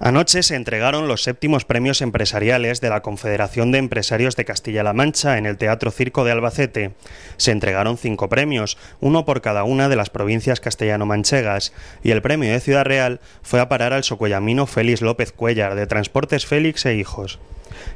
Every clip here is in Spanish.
Anoche se entregaron los séptimos premios empresariales de la Confederación de Empresarios de Castilla-La Mancha en el Teatro Circo de Albacete. Se entregaron cinco premios, uno por cada una de las provincias castellano-manchegas, y el premio de Ciudad Real fue a parar al socoyamino Félix López Cuellar de Transportes Félix e Hijos.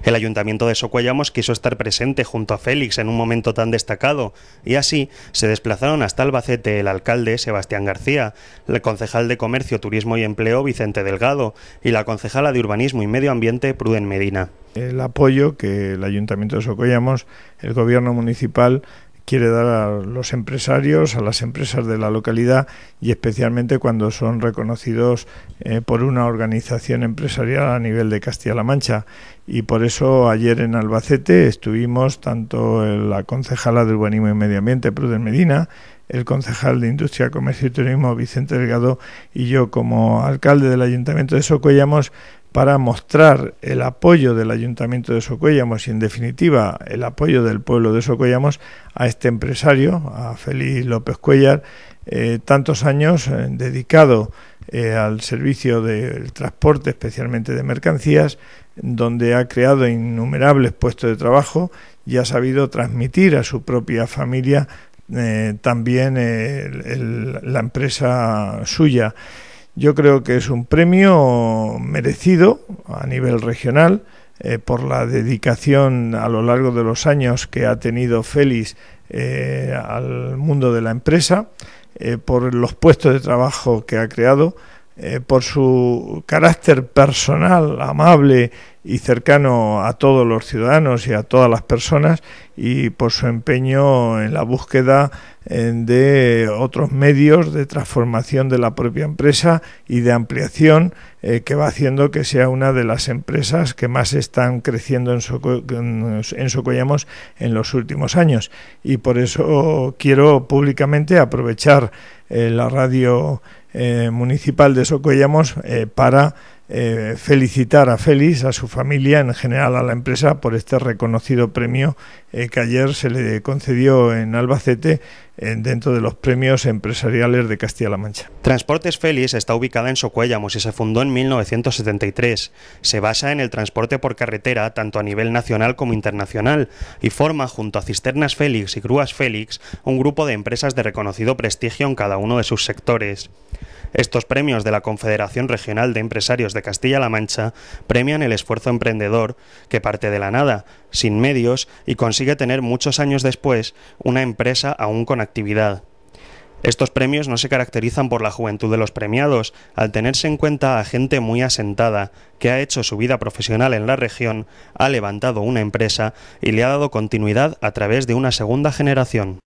El ayuntamiento de Socoyamos quiso estar presente junto a Félix en un momento tan destacado y así se desplazaron hasta Albacete el alcalde Sebastián García, el concejal de Comercio, Turismo y Empleo Vicente Delgado y la concejala de Urbanismo y Medio Ambiente Pruden Medina. El apoyo que el ayuntamiento de Socoyamos, el gobierno municipal, quiere dar a los empresarios, a las empresas de la localidad y especialmente cuando son reconocidos eh, por una organización empresarial a nivel de Castilla-La Mancha. Y por eso ayer en Albacete estuvimos tanto la concejala del Buenismo y Medio Ambiente, Pruden Medina, el concejal de Industria, Comercio y Turismo, Vicente Delgado, y yo como alcalde del Ayuntamiento de Socuellamos para mostrar el apoyo del Ayuntamiento de Socuellamos y, en definitiva, el apoyo del pueblo de Socuellamos a este empresario, a Félix López Cuellar, eh, tantos años eh, dedicado eh, al servicio del transporte, especialmente de mercancías, donde ha creado innumerables puestos de trabajo y ha sabido transmitir a su propia familia eh, también eh, la empresa suya. Yo creo que es un premio merecido a nivel regional eh, por la dedicación a lo largo de los años que ha tenido Félix al mundo de la empresa, por los puestos de trabajo que ha creado, eh, por su carácter personal, amable y cercano a todos los ciudadanos y a todas las personas y por su empeño en la búsqueda de otros medios de transformación de la propia empresa y de ampliación eh, que va haciendo que sea una de las empresas que más están creciendo en, en Socollamos en los últimos años. Y por eso quiero públicamente aprovechar eh, la radio eh, municipal de Socollamos eh, para eh, felicitar a Félix, a su familia, en general a la empresa, por este reconocido premio eh, que ayer se le concedió en Albacete eh, dentro de los premios empresariales de Castilla-La Mancha. Transportes Félix está ubicada en Socuéllamos y se fundó en 1973. Se basa en el transporte por carretera tanto a nivel nacional como internacional y forma junto a Cisternas Félix y Grúas Félix un grupo de empresas de reconocido prestigio en cada uno de sus sectores. Estos premios de la Confederación Regional de Empresarios de Castilla-La Mancha premian el esfuerzo emprendedor que parte de la nada, sin medios, y consigue tener muchos años después una empresa aún con actividad. Estos premios no se caracterizan por la juventud de los premiados, al tenerse en cuenta a gente muy asentada, que ha hecho su vida profesional en la región, ha levantado una empresa y le ha dado continuidad a través de una segunda generación.